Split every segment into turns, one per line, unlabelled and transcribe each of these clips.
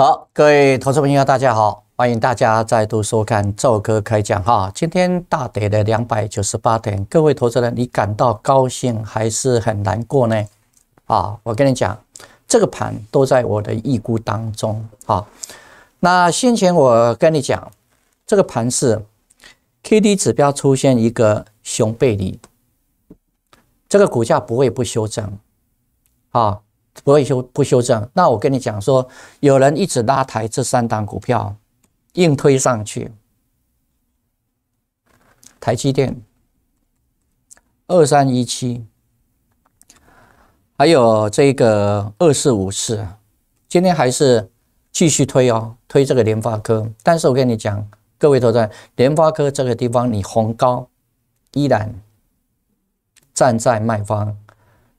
好，各位投资朋友，大家好，欢迎大家再度收看赵哥开讲哈。今天大跌的两百九十八点，各位投资人，你感到高兴还是很难过呢？啊，我跟你讲，这个盘都在我的预估当中啊。那先前我跟你讲，这个盘是 K D 指标出现一个熊背离，这个股价不会不修正啊。不会修不修正？那我跟你讲说，有人一直拉抬这三档股票，硬推上去。台积电二三一七，还有这个二四五四，今天还是继续推哦，推这个联发科。但是我跟你讲，各位投资人，联发科这个地方你红高，依然站在卖方。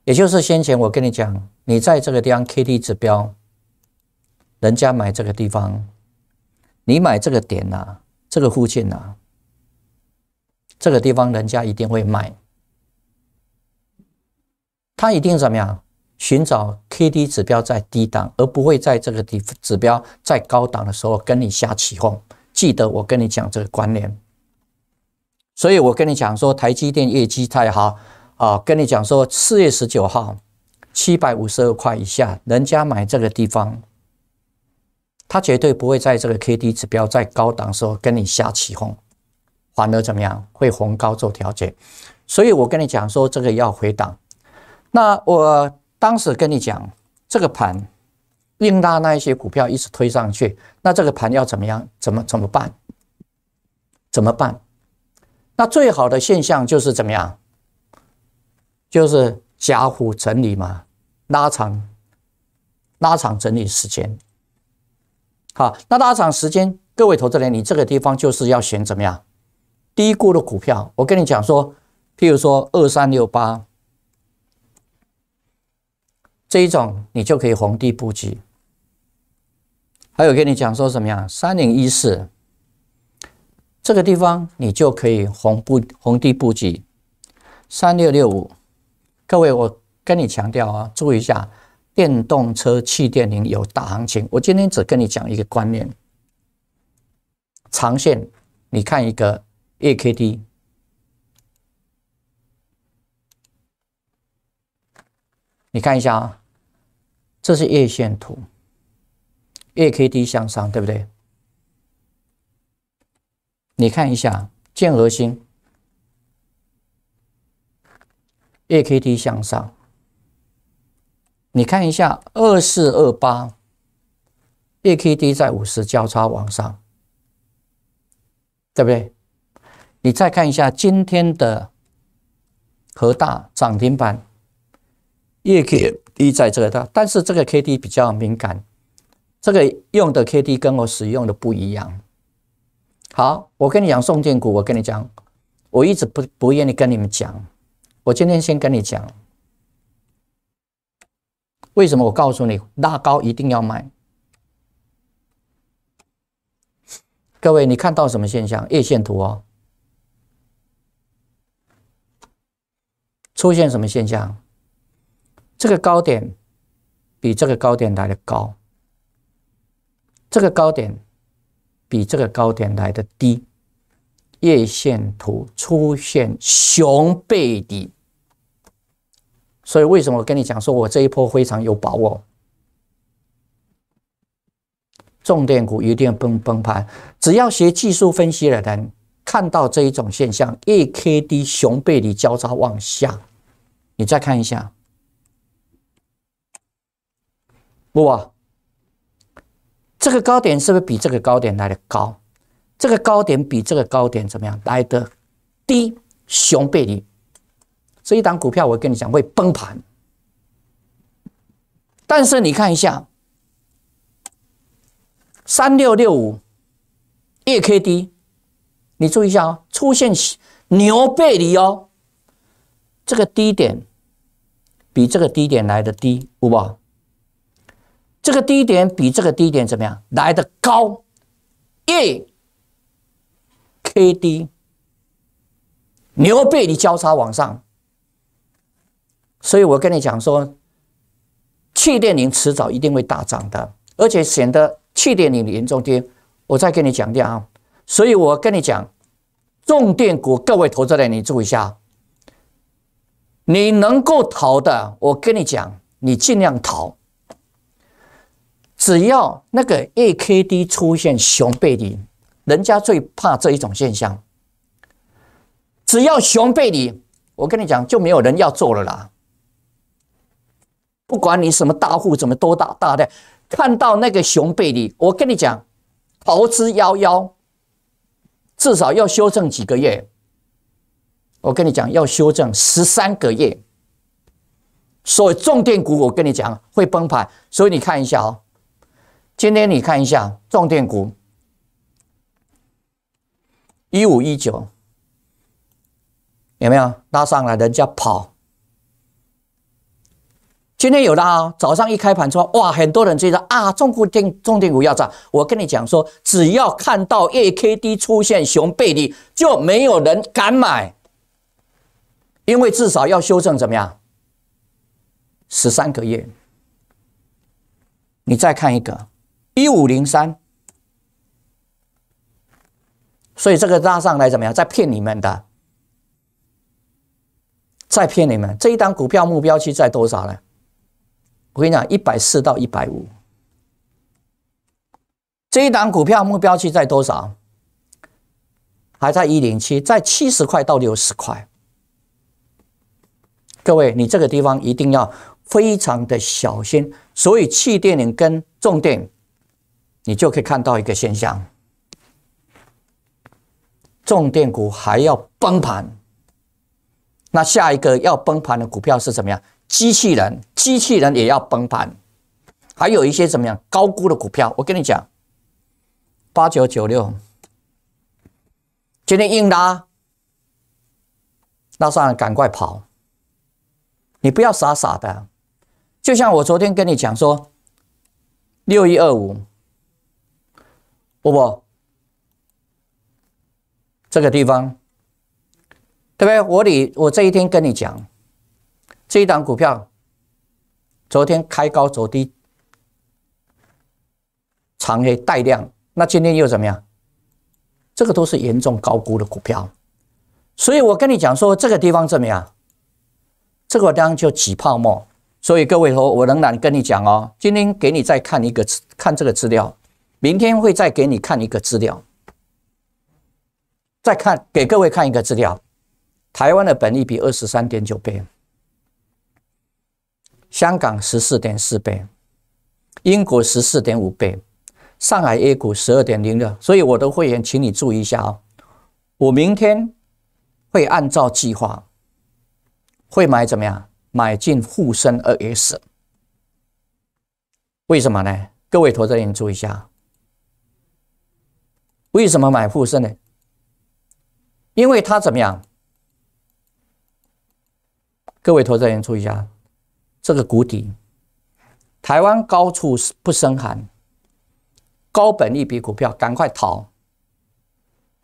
也就是先前我跟你讲，你在这个地方 K D 指标，人家买这个地方，你买这个点呐，这个附近呐，这个地方人家一定会卖，他一定怎么样？寻找 K D 指标在低档，而不会在这个地指标在高档的时候跟你瞎起哄。记得我跟你讲这个关联，所以我跟你讲说台积电业绩太好。啊，跟你讲说，四月十九号，七百五十二块以下，人家买这个地方，他绝对不会在这个 K D 指标在高档时候跟你瞎起哄，反而怎么样，会红高做调节。所以我跟你讲说，这个要回档。那我当时跟你讲，这个盘，硬拉那一些股票一直推上去，那这个盘要怎么样？怎么怎么办？怎么办？那最好的现象就是怎么样？就是假虎整理嘛，拉长，拉长整理时间。好，那拉长时间，各位投资人，你这个地方就是要选怎么样低估的股票。我跟你讲说，譬如说二三六八这一种，你就可以逢低布局。还有跟你讲说怎么样，三零一四这个地方，你就可以红布红地布局，三六六五。各位，我跟你强调啊，注意一下，电动车、气电零有大行情。我今天只跟你讲一个观念，长线。你看一个 A K D，你看一下啊，这是月线图，A K D 向上，对不对？你看一下，建核心。A k D 向上，你看一下二四二八 a k D 在五十交叉往上，对不对？你再看一下今天的和大涨停板 e k D 在这个大，但是这个 K D 比较敏感，这个用的 K D 跟我使用的不一样。好，我跟你讲送电股，我跟你讲，我一直不不愿意跟你们讲。我今天先跟你讲，为什么我告诉你，拉高一定要卖。各位，你看到什么现象？月线图哦，出现什么现象？这个高点比这个高点来的高，这个高点比这个高点来的低。叶线图出现熊背底，所以为什么我跟你讲说，我这一波非常有把握，重点股一定崩崩盘。只要学技术分析的人看到这一种现象，E K D 熊背底交叉往下，你再看一下，哇，这个高点是不是比这个高点来的高？这个高点比这个高点怎么样来的低？熊背离，这一档股票我跟你讲会崩盘。但是你看一下，三六六五可 K D，你注意一下哦，出现牛背离哦。这个低点比这个低点来的低，好不好？这个低点比这个低点怎么样来的高？耶！K D 牛背离交叉往上，所以我跟你讲说，气垫零迟早一定会大涨的，而且显得气垫零严重跌。我再跟你讲一啊，所以我跟你讲，重电股各位投资者，你注意一下，你能够逃的，我跟你讲，你尽量逃，只要那个 A K D 出现熊背离。人家最怕这一种现象，只要熊背离，我跟你讲，就没有人要做了啦。不管你什么大户怎么多大大的，看到那个熊背离，我跟你讲，逃之夭夭，至少要修正几个月。我跟你讲，要修正十三个月。所以重点股，我跟你讲会崩盘。所以你看一下哦，今天你看一下重点股。一五一九有没有拉上来？人家跑，今天有的啊！早上一开盘说哇，很多人追着啊，重股定重点股要涨。我跟你讲说，只要看到 A K D 出现熊背离，就没有人敢买，因为至少要修正怎么样？十三个月。你再看一个一五零三。所以这个拉上来怎么样？在骗你们的，在骗你们。这一档股票目标区在多少呢？我跟你讲，一百四到一百五。这一档股票目标区在多少？还在一零七，在七十块到六十块。各位，你这个地方一定要非常的小心。所以，气电跟重电，你就可以看到一个现象。重点股还要崩盘，那下一个要崩盘的股票是怎么样？机器人，机器人也要崩盘，还有一些怎么样高估的股票？我跟你讲，八九九六，今天硬拉，那算了，赶快跑，你不要傻傻的。就像我昨天跟你讲说，六一二五，不不。这个地方，对不对？我你我这一天跟你讲，这一档股票昨天开高走低，长黑带量，那今天又怎么样？这个都是严重高估的股票，所以我跟你讲说，这个地方怎么样？这个地方就起泡沫。所以各位哦，我仍然跟你讲哦，今天给你再看一个看这个资料，明天会再给你看一个资料。再看，给各位看一个资料：台湾的本利比二十三点九倍，香港十四点四倍，英国十四点五倍，上海 A 股十二点零六。所以我的会员，请你注意一下啊！我明天会按照计划会买怎么样？买进沪深二 S，为什么呢？各位投资人注意一下，为什么买沪深呢？因为它怎么样？各位投资人注意一下，这个谷底，台湾高处不生寒，高本利比股票赶快逃，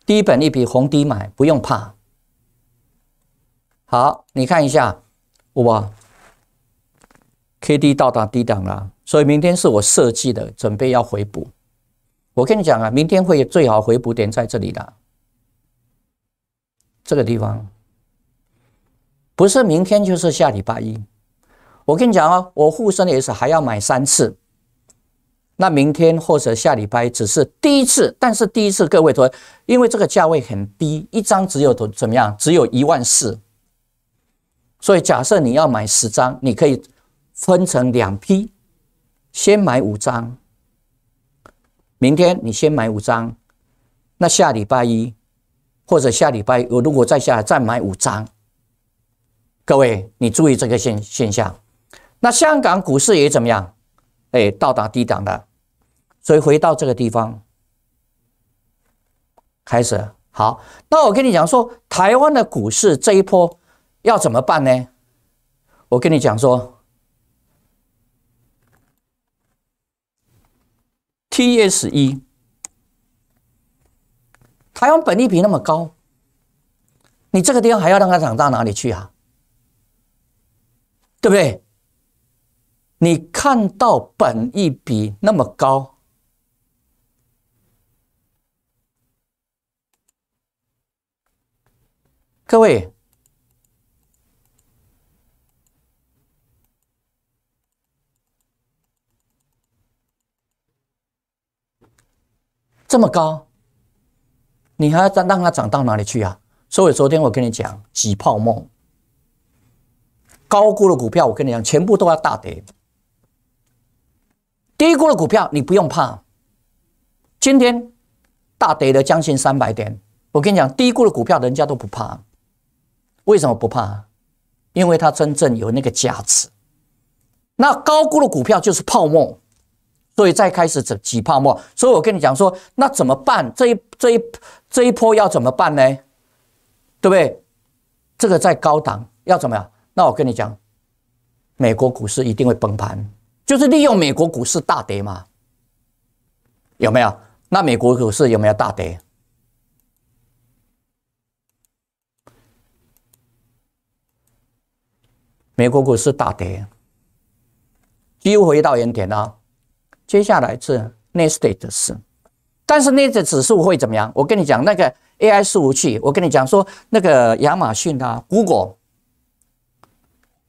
低本利比红低买不用怕。好，你看一下，哇，K D 到达低档了，所以明天是我设计的，准备要回补。我跟你讲啊，明天会最好回补点在这里的。这个地方不是明天就是下礼拜一。我跟你讲哦，我沪深也是还要买三次。那明天或者下礼拜只是第一次，但是第一次各位说，因为这个价位很低，一张只有多怎么样，只有一万四。所以假设你要买十张，你可以分成两批，先买五张。明天你先买五张，那下礼拜一。或者下礼拜我如果再下再买五张，各位你注意这个现现象，那香港股市也怎么样？哎，到达低档了，所以回到这个地方开始好。那我跟你讲说，台湾的股市这一波要怎么办呢？我跟你讲说，TSE。台湾本益比那么高，你这个地方还要让它涨到哪里去啊？对不对？你看到本益比那么高，各位这么高。你还要让让它涨到哪里去啊？所以昨天我跟你讲，挤泡沫、高估的股票，我跟你讲，全部都要大跌。低估的股票你不用怕。今天大跌了将近三百点，我跟你讲，低估的股票人家都不怕。为什么不怕？因为它真正有那个价值。那高估的股票就是泡沫。所以再开始起泡沫，所以我跟你讲说，那怎么办？这一这一这一波要怎么办呢？对不对？这个在高档要怎么样？那我跟你讲，美国股市一定会崩盘，就是利用美国股市大跌嘛，有没有？那美国股市有没有大跌？美国股市大跌，又回到原点啊！接下来是 next state 的事，但是那个指数会怎么样？我跟你讲，那个 AI 服务器，我跟你讲说，那个亚马逊啊、l e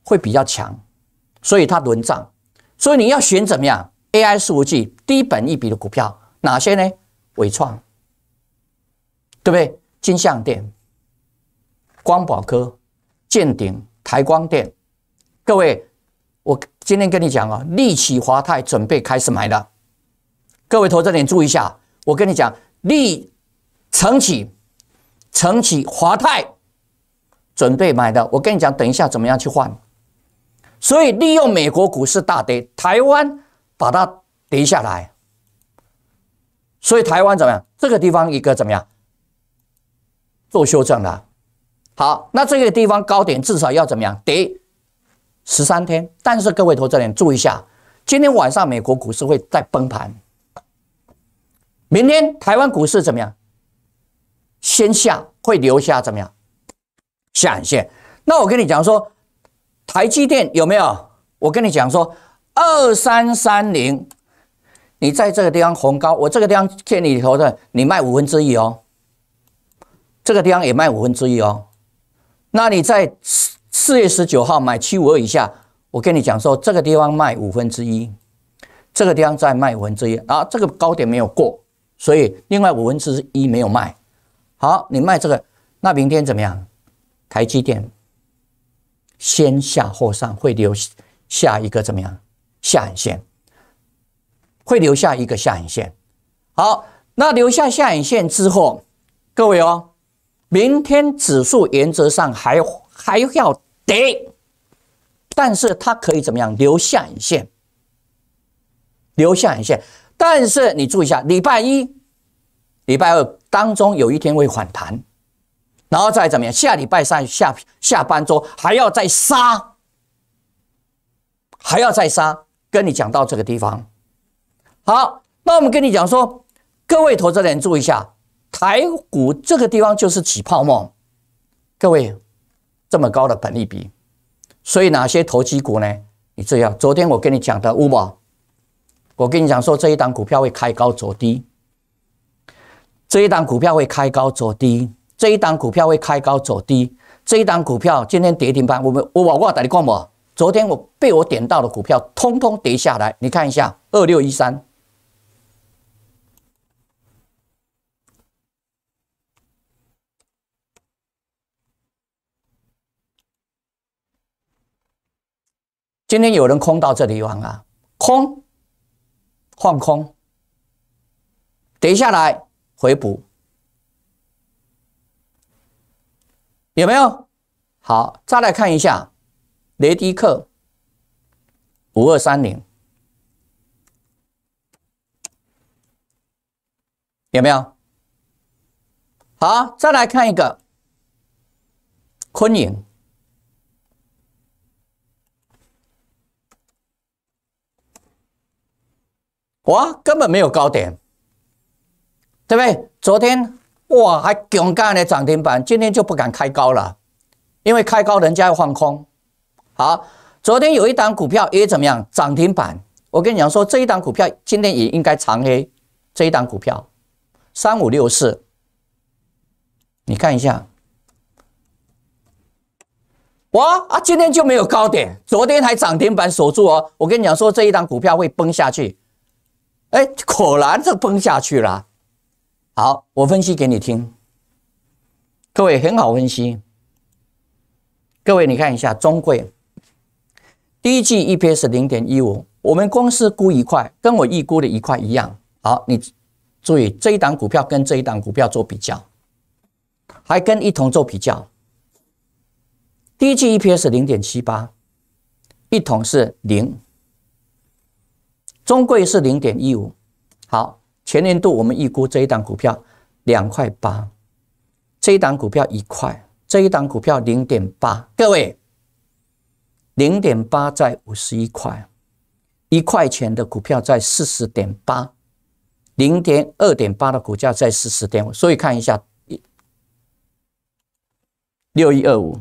会比较强，所以它轮涨。所以你要选怎么样？AI 服务器低本益比的股票哪些呢？伟创，对不对？金相店、光宝科、建鼎、台光电。各位，我。今天跟你讲啊，立起华泰准备开始买的，各位投资者注意一下。我跟你讲，立晨起，晨起华泰准备买的。我跟你讲，等一下怎么样去换？所以利用美国股市大跌，台湾把它跌下来。所以台湾怎么样？这个地方一个怎么样做修正的？好，那这个地方高点至少要怎么样跌？十三天，但是各位投资者注意一下，今天晚上美国股市会再崩盘，明天台湾股市怎么样？先下会留下怎么样下影线？那我跟你讲说，台积电有没有？我跟你讲说，二三三零，你在这个地方红高，我这个地方建议你投的，你卖五分之一哦，这个地方也卖五分之一哦，那你在。四月十九号买七五二以下，我跟你讲说，这个地方卖五分之一，这个地方再卖五分之一，啊，这个高点没有过，所以另外五分之一没有卖。好，你卖这个，那明天怎么样？台积电先下后上，会留下一个怎么样下影线？会留下一个下影线。好，那留下下影线之后，各位哦，明天指数原则上还还要。顶，但是它可以怎么样留下一线，留下一线。但是你注意一下，礼拜一、礼拜二当中有一天会反弹，然后再怎么样？下礼拜三下下半周还要再杀，还要再杀。跟你讲到这个地方，好，那我们跟你讲说，各位投资人注意一下，台股这个地方就是起泡沫，各位。这么高的本利比，所以哪些投机股呢？你这样，昨天我跟你讲的乌保，我跟你讲说这一档股票会开高走低，这一档股票会开高走低，这一档股票会开高走低，这一档股票今天跌停板。我们乌保我带你观嘛？昨天我被我点到的股票通通跌下来，你看一下二六一三。今天有人空到这里玩啊？空，放空，跌下来回补，有没有？好，再来看一下雷迪克五二三零，有没有？好，再来看一个昆盈。我根本没有高点，对不对？昨天哇还勇敢的涨停板，今天就不敢开高了，因为开高人家要放空。好，昨天有一档股票也怎么样？涨停板，我跟你讲说，这一档股票今天也应该长 A。这一档股票三五六四，你看一下，哇啊今天就没有高点，昨天还涨停板锁住哦。我跟你讲说，这一档股票会崩下去。哎，果然就崩下去了。好，我分析给你听。各位很好分析。各位，你看一下中贵，第一季 EPS 零点一五，我们公司估一块，跟我预估的一块一样。好，你注意这一档股票跟这一档股票做比较，还跟一桶做比较。第一季 EPS 零点七八，一桶是零。中贵是零点一五，好，全年度我们预估这一档股票两块八，这一档股票一块，这一档股票零点八，各位，零点八在五十一块，一块钱的股票在四十点八，零点二点八的股价在四十点五，所以看一下六一二五，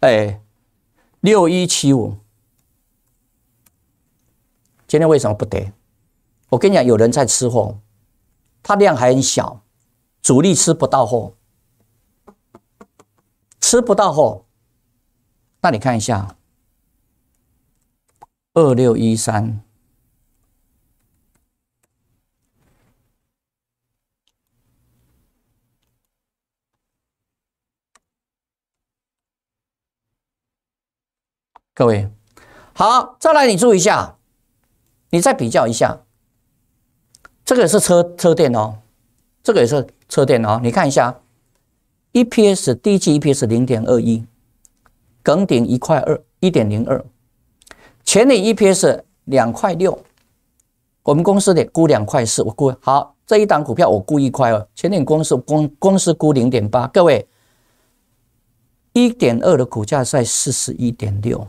哎。六一七五，今天为什么不得？我跟你讲，有人在吃货，他量还很小，主力吃不到货，吃不到货，那你看一下二六一三。各位，好，再来，你注意一下，你再比较一下，这个也是车车电哦，这个也是车电哦，你看一下，EPS 第一季 EPS 零点二一，梗顶一块二一点零二，前领 EPS 两块六，我们公司得估两块四，我估好这一档股票我估一块二，前领公司公公司估零点八，各位一点二的股价在四十一点六。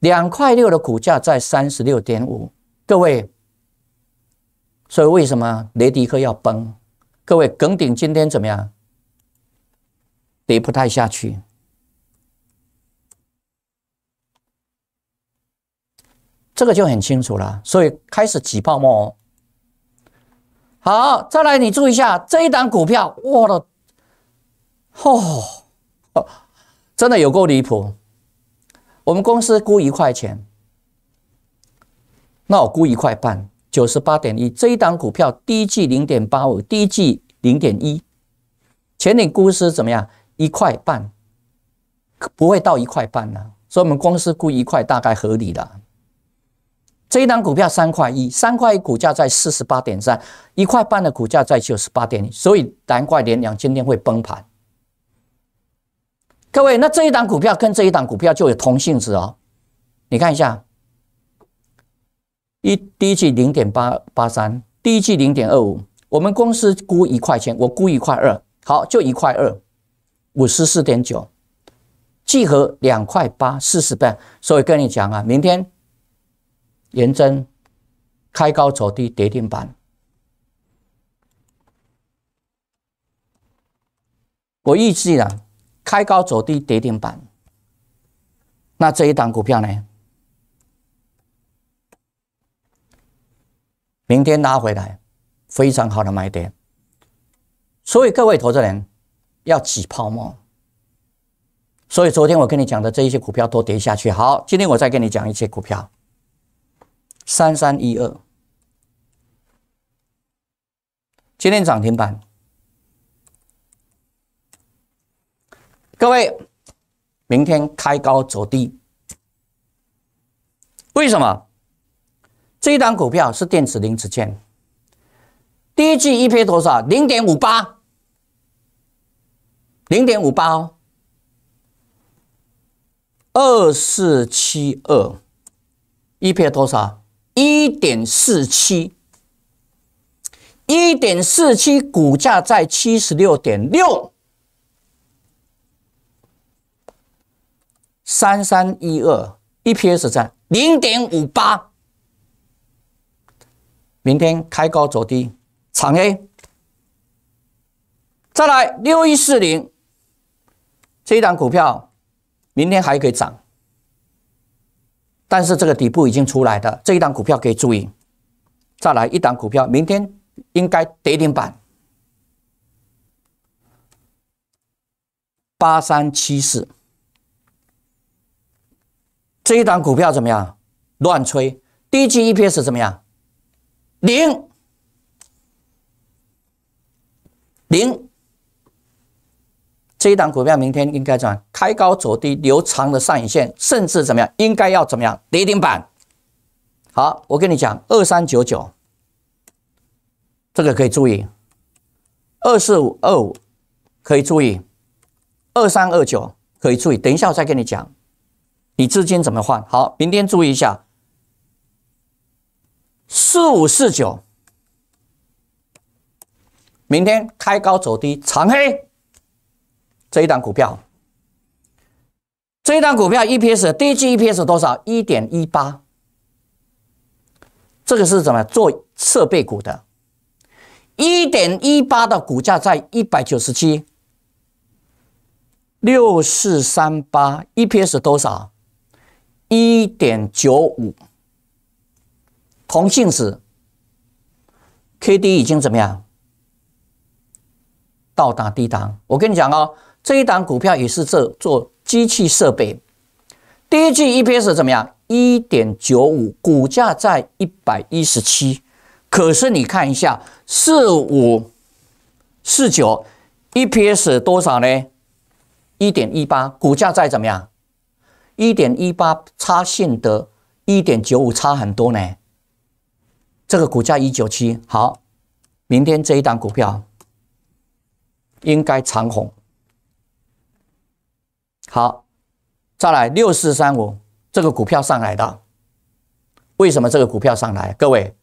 两块六的股价在三十六点五，各位，所以为什么雷迪克要崩？各位，耿鼎今天怎么样？跌不太下去，这个就很清楚了。所以开始起泡沫。好，再来你注意一下这一档股票，我的，哦，真的有够离谱。我们公司估一块钱，那我估一块半，九十八点一。这一档股票 D G 零点八五，D G 零点一。前脸公司怎么样？一块半，不会到一块半呢。所以我们公司估一块，大概合理了。这一档股票三块一，三块一股价在四十八点三，一块半的股价在九十八点，所以难怪连阳今天会崩盘。各位，那这一档股票跟这一档股票就有同性质哦。你看一下，一第一季零点八八三，第一季零点二五，我们公司估一块钱，我估一块二，好，就一块二，五十四点九，几合两块八四十倍。所以跟你讲啊，明天严真开高走低，跌停板，我预计了。开高走低跌停板，那这一档股票呢？明天拉回来，非常好的买点。所以各位投资人要挤泡沫。所以昨天我跟你讲的这一些股票都跌下去。好，今天我再跟你讲一些股票：三三一二，今天涨停板。各位，明天开高走低，为什么？这一档股票是电子零组件，第一季 E P 多少？零点五八，零点五八哦，二四七二，E P 多少？一点四七，一点四七，股价在七十六点六。三三一二，EPS 在零点五八，明天开高走低，长 A。再来六一四零，这一档股票明天还可以涨，但是这个底部已经出来了，这一档股票可以注意。再来一档股票，明天应该跌停板，八三七四。这一档股票怎么样？乱吹，低 g EPS 怎么样？零零，这一档股票明天应该怎样？开高走低，留长的上影线，甚至怎么样？应该要怎么样？跌停板。好，我跟你讲，二三九九，这个可以注意；二四五二五可以注意；二三二九可以注意。等一下，我再跟你讲。你资金怎么换？好，明天注意一下，四五四九，明天开高走低，长黑。这一档股票，这一档股票 EPS 低级 EPS 多少？一点一八，这个是怎么做设备股的？一点一八的股价在一百九十七，六四三八 EPS 多少？一点九五，同性质 K D 已经怎么样到达低档？我跟你讲哦，这一档股票也是做做机器设备，第一季 E P S 怎么样？一点九五，股价在一百一十七。可是你看一下，四五四九 E P S 多少呢？一点一八，股价在怎么样？一点一八差信德，一点九五差很多呢，这个股价一九七好，明天这一档股票应该长红。好，再来六四三五这个股票上来的，为什么这个股票上来？各位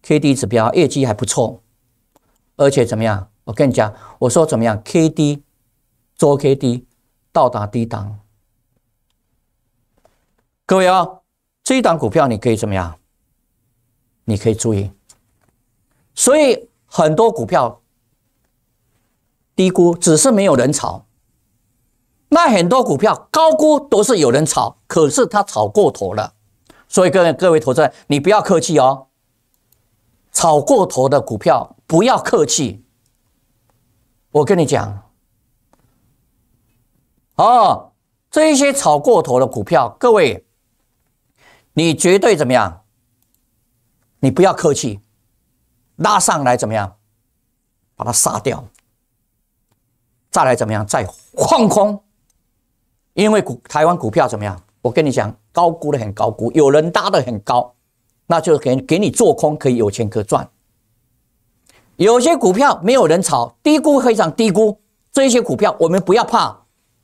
，K D 指标业绩还不错，而且怎么样？我跟你讲，我说怎么样？K D 周 K D 到达低档。各位啊，这一档股票你可以怎么样？你可以注意。所以很多股票低估只是没有人炒，那很多股票高估都是有人炒，可是他炒过头了。所以各位各位投资人，你不要客气哦，炒过头的股票不要客气。我跟你讲，哦，这一些炒过头的股票，各位。你绝对怎么样？你不要客气，拉上来怎么样？把它杀掉，再来怎么样？再放空。因为股台湾股票怎么样？我跟你讲，高估的很高估，有人搭的很高，那就是给给你做空可以有钱可赚。有些股票没有人炒，低估非常低估，这些股票我们不要怕。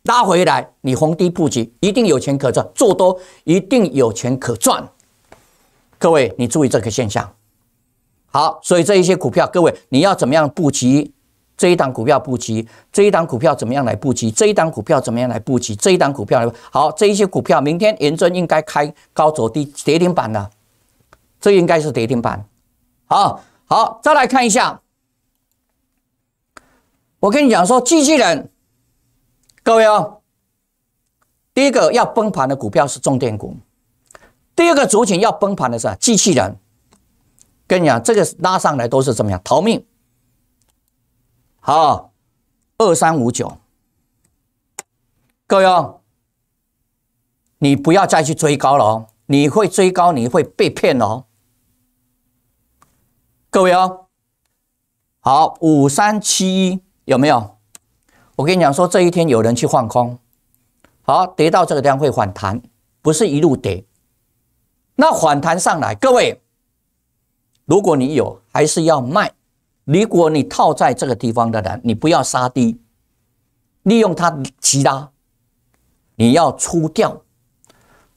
拉回来，你逢低布局一定有钱可赚，做多一定有钱可赚。各位，你注意这个现象。好，所以这一些股票，各位你要怎么样布局？这一档股票布局，这一档股票怎么样来布局？这一档股票怎么样来布局？这一档股票好，这一些股票明天银针应该开高走低，跌停板了，这应该是跌停板。好好，再来看一下，我跟你讲说，机器人。各位啊，第一个要崩盘的股票是重点股，第二个主景要崩盘的是机器人。跟你讲，这个拉上来都是怎么样？逃命。好，二三五九，各位啊，你不要再去追高了哦，你会追高你会被骗哦。各位哦，好，五三七一有没有？我跟你讲说，这一天有人去放空，好，跌到这个地方会反弹，不是一路跌。那反弹上来，各位，如果你有还是要卖；如果你套在这个地方的人，你不要杀低，利用它急拉，你要出掉。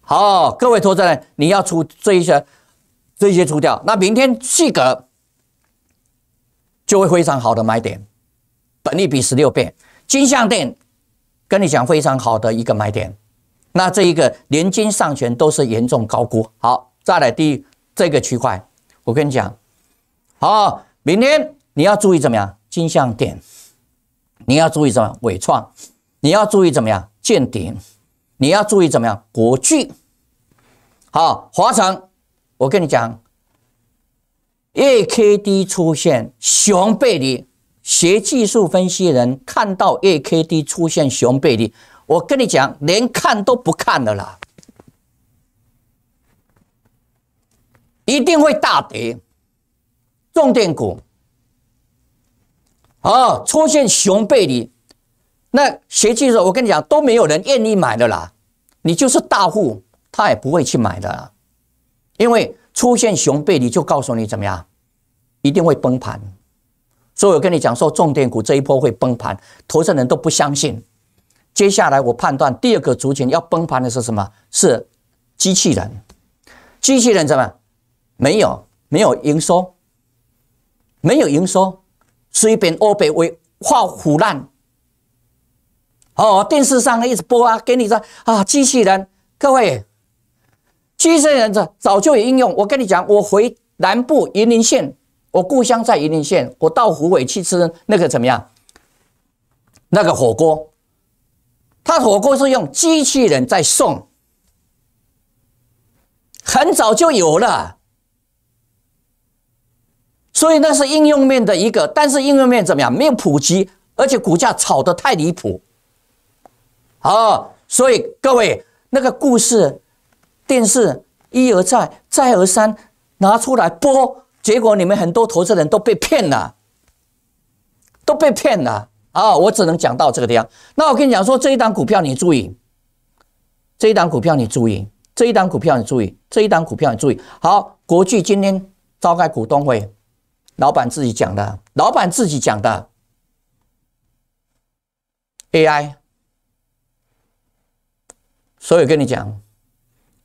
好，各位投资人，你要出这一些，这些出掉。那明天续割就会非常好的买点，本利比十六倍。金项店跟你讲非常好的一个买点。那这一个连金上权都是严重高估。好，再来第这个区块，我跟你讲，好，明天你要注意怎么样？金项店，你要注意怎么？伟创，你要注意怎么样？建鼎，你要注意怎么样？国巨，好，华城，我跟你讲，A K D 出现熊背离。学技术分析人看到 A、K、D 出现熊背离，我跟你讲，连看都不看的啦，一定会大跌。重点股哦，出现熊背离，那学技术，我跟你讲，都没有人愿意买的啦。你就是大户，他也不会去买的，因为出现熊背离，就告诉你怎么样，一定会崩盘。所以，我跟你讲，说重点股这一波会崩盘，投资人都不相信。接下来，我判断第二个族群要崩盘的是什么？是机器人。机器人怎么？没有，没有营收，没有营收，是便边北变 V，化腐烂。哦，电视上一直播啊，给你说啊，机器人，各位，机器人这早就有应用。我跟你讲，我回南部云林县。我故乡在宜宁县，我到湖北去吃那个怎么样？那个火锅，他火锅是用机器人在送，很早就有了，所以那是应用面的一个，但是应用面怎么样？没有普及，而且股价炒的太离谱，哦，所以各位那个故事，电视一而再，再而三拿出来播。结果你们很多投资人都被骗了，都被骗了啊！我只能讲到这个地方。那我跟你讲说，这一档股票你注意，这一档股票你注意，这一档股票你注意，这一档股票你注意。好，国巨今天召开股东会，老板自己讲的，老板自己讲的 AI。所以跟你讲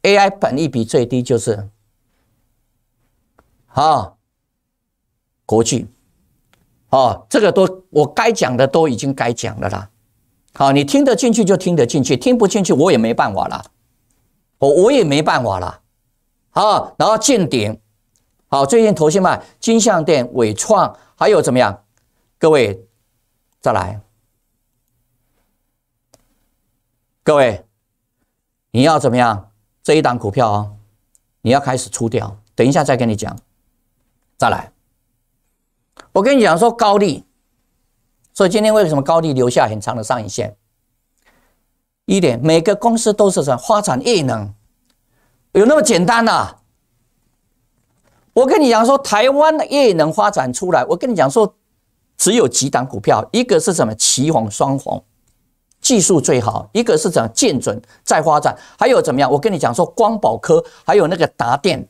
，AI 本益比最低就是。好，国剧，哦，这个都我该讲的都已经该讲的啦。好，你听得进去就听得进去，听不进去我也没办法啦。我我也没办法啦。好，然后见顶，好，最近投先卖金象店、伟创，还有怎么样？各位再来，各位你要怎么样？这一档股票哦，你要开始出掉，等一下再跟你讲。再来，我跟你讲说高利，所以今天为什么高利留下很长的上影线？一点每个公司都是什么发展业能，有那么简单呐？我跟你讲说台湾的业能发展出来，我跟你讲说只有几档股票，一个是什么旗宏双红，技术最好；一个是怎么建准再发展，还有怎么样？我跟你讲说光宝科，还有那个达电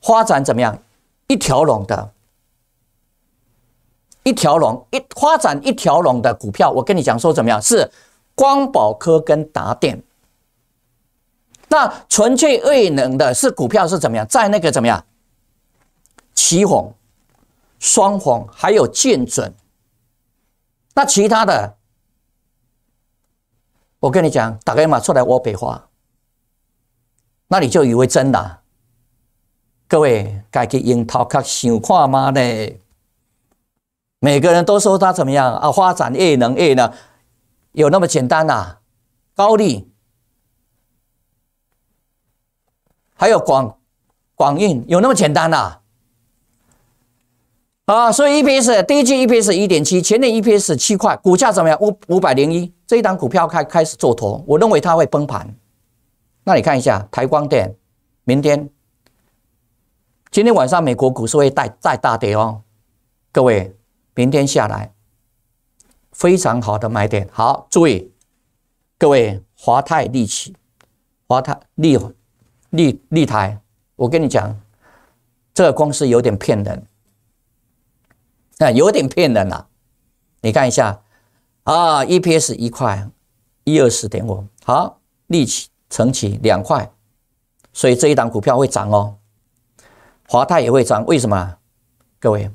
发展怎么样？一条龙的，一条龙一发展一条龙的股票，我跟你讲说怎么样？是光宝科跟达电。那纯粹未能的是股票是怎么样？在那个怎么样？旗红、双红还有建准。那其他的，我跟你讲，打个码出来，我北化，那你就以为真的。各位，自己用头壳想看嘛呢？每个人都说他怎么样啊？发展越能越呢？有那么简单呐？高利，还有广广运有那么简单呐？啊！所以 EPS 第一季 EPS 一点七，年 EPS 七块，股价怎么样？五五百零一，这一档股票开开始做头，我认为它会崩盘。那你看一下台光电，明天。今天晚上美国股市会再再大跌哦，各位，明天下来非常好的买点。好，注意，各位，华泰利奇、华泰利利利台，我跟你讲，这个公司有点骗人，那有点骗人啊！你看一下啊，EPS 一块一二十点五，好，利奇、成起两块，所以这一档股票会涨哦。华泰也会涨，为什么？各位，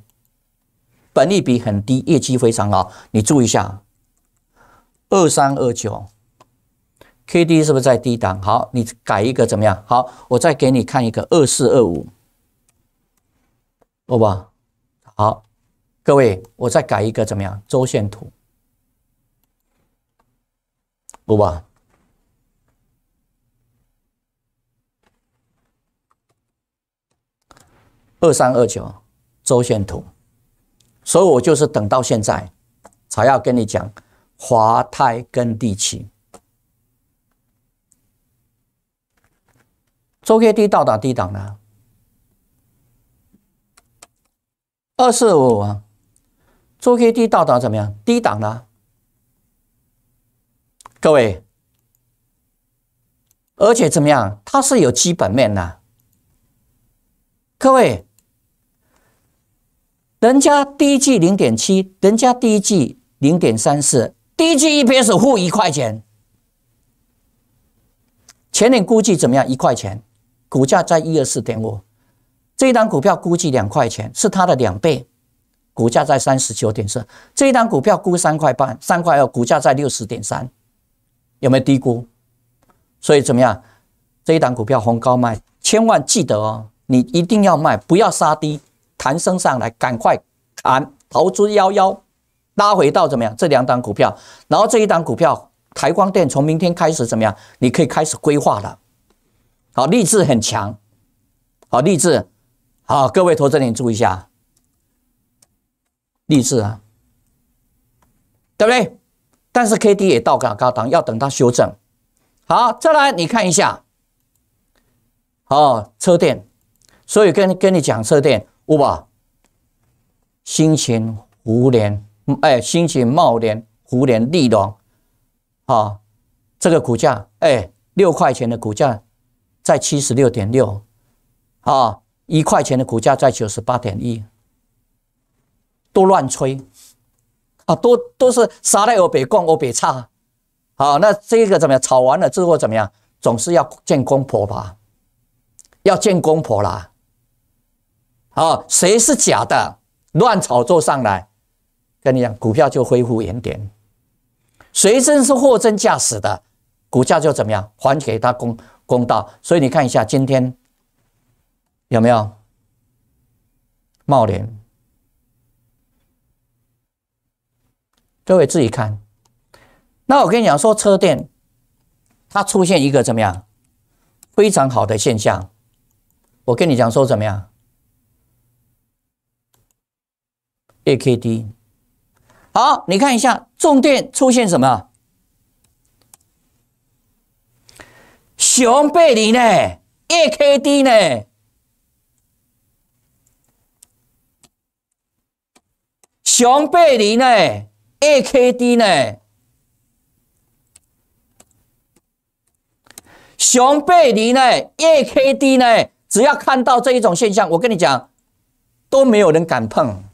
本利比很低，业绩非常好，你注意一下，二三二九，K D 是不是在低档？好，你改一个怎么样？好，我再给你看一个二四二五，好吧？好，各位，我再改一个怎么样？周线图，好吧？二三二九周线图，所以我就是等到现在，才要跟你讲华泰跟地勤周 K D 到达低档了。二四五周 K D 到达怎么样？低档了，各位，而且怎么样？它是有基本面的，各位。人家一季零点七，人家第一季零点三四一季一边是负一块钱。前年估计怎么样？一块钱，股价在一二四点五，这一档股票估计两块钱，是它的两倍，股价在三十九点四，这一档股票估三块半，三块二，股价在六十点三，有没有低估？所以怎么样？这一档股票红高卖，千万记得哦，你一定要卖，不要杀低。弹升上来，赶快弹逃之夭夭，拉回到怎么样？这两档股票，然后这一档股票台光电从明天开始怎么样？你可以开始规划了。好，励志很强，好励志，好，各位投资人注意一下，励志啊，对不对？但是 K D 也到港高档，要等它修正。好，再来你看一下，哦，车电，所以跟跟你讲车电。五八，新胡互联，哎，新秦茂连、胡连、利东，啊，这个股价，哎，六块钱的股价在七十六点六，啊，一块钱的股价在九十八点一，都乱吹，啊，都都是杀来我北逛，我北差，好，那这个怎么样？炒完了之后怎么样？总是要见公婆吧，要见公婆啦。啊，谁是假的？乱炒作上来，跟你讲，股票就恢复原点。谁真是货真价实的，股价就怎么样，还给他公公道。所以你看一下今天有没有茂联，各位自己看。那我跟你讲说，车店它出现一个怎么样非常好的现象，我跟你讲说怎么样。A K D，好，你看一下，重点出现什么？熊背离呢？A K D 呢？熊背离呢？A K D 呢？熊背离呢？A K D 呢？只要看到这一种现象，我跟你讲，都没有人敢碰。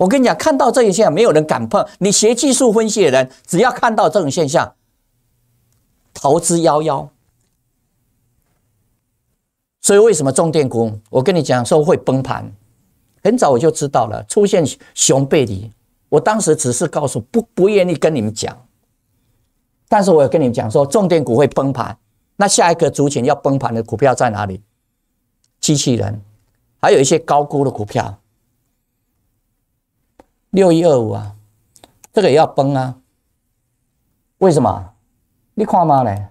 我跟你讲，看到这一现象，没有人敢碰。你学技术分析的人，只要看到这种现象，逃之夭夭。所以为什么重点股？我跟你讲，说会崩盘。很早我就知道了，出现熊背离。我当时只是告诉不不愿意跟你们讲，但是我有跟你们讲说，重点股会崩盘。那下一个主群要崩盘的股票在哪里？机器人，还有一些高估的股票。六一二五啊，这个也要崩啊？为什么？你看嘛呢？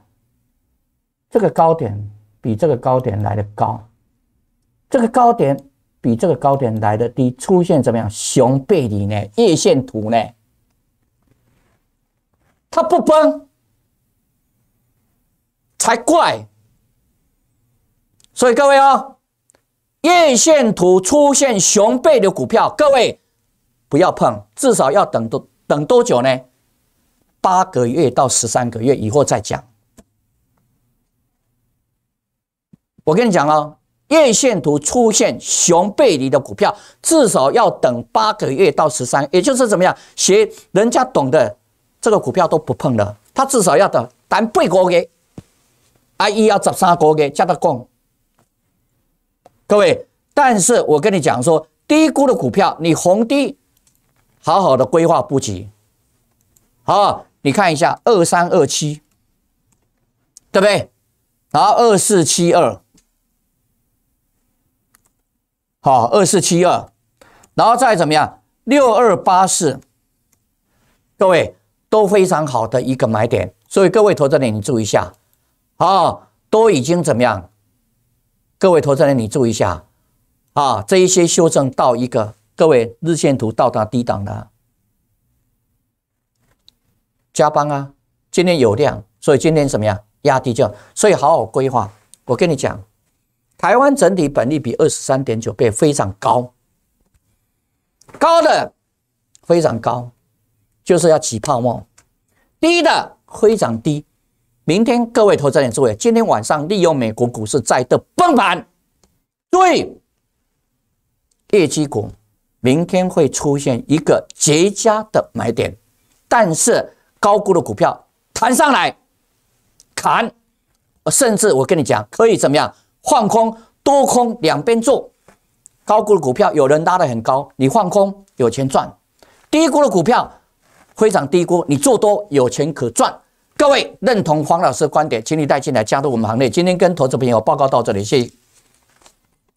这个高点比这个高点来的高，这个高点比这个高点来的低，出现怎么样熊背离呢？叶线图呢？它不崩才怪！所以各位啊，叶线图出现熊背的股票，各位。不要碰，至少要等多等多久呢？八个月到十三个月以后再讲。我跟你讲哦，月线图出现熊背离的股票，至少要等八个月到十三，也就是怎么样学人家懂的这个股票都不碰了，他至少要等。但背过给啊，一要十三个月加到共。各位，但是我跟你讲说，低估的股票你红低。好好的规划布局，好，你看一下二三二七，对不对？然后二四七二，好，二四七二，然后再怎么样？六二八四，各位都非常好的一个买点，所以各位投资人你注意一下，啊，都已经怎么样？各位投资人你注意一下，啊，这一些修正到一个。各位，日线图到达低档了，加班啊！今天有量，所以今天怎么样压低就，所以好好规划。我跟你讲，台湾整体本利比二十三点九倍，非常高，高的非常高，就是要起泡沫。低的非常低。明天各位投资人注意，今天晚上利用美国股市再度崩盘，注意业绩股。明天会出现一个绝佳的买点，但是高估的股票弹上来砍，甚至我跟你讲可以怎么样？换空多空两边做，高估的股票有人拉得很高，你换空有钱赚；低估的股票非常低估，你做多有钱可赚。各位认同黄老师观点，请你带进来加入我们行列。今天跟投资朋友报告到这里，谢谢。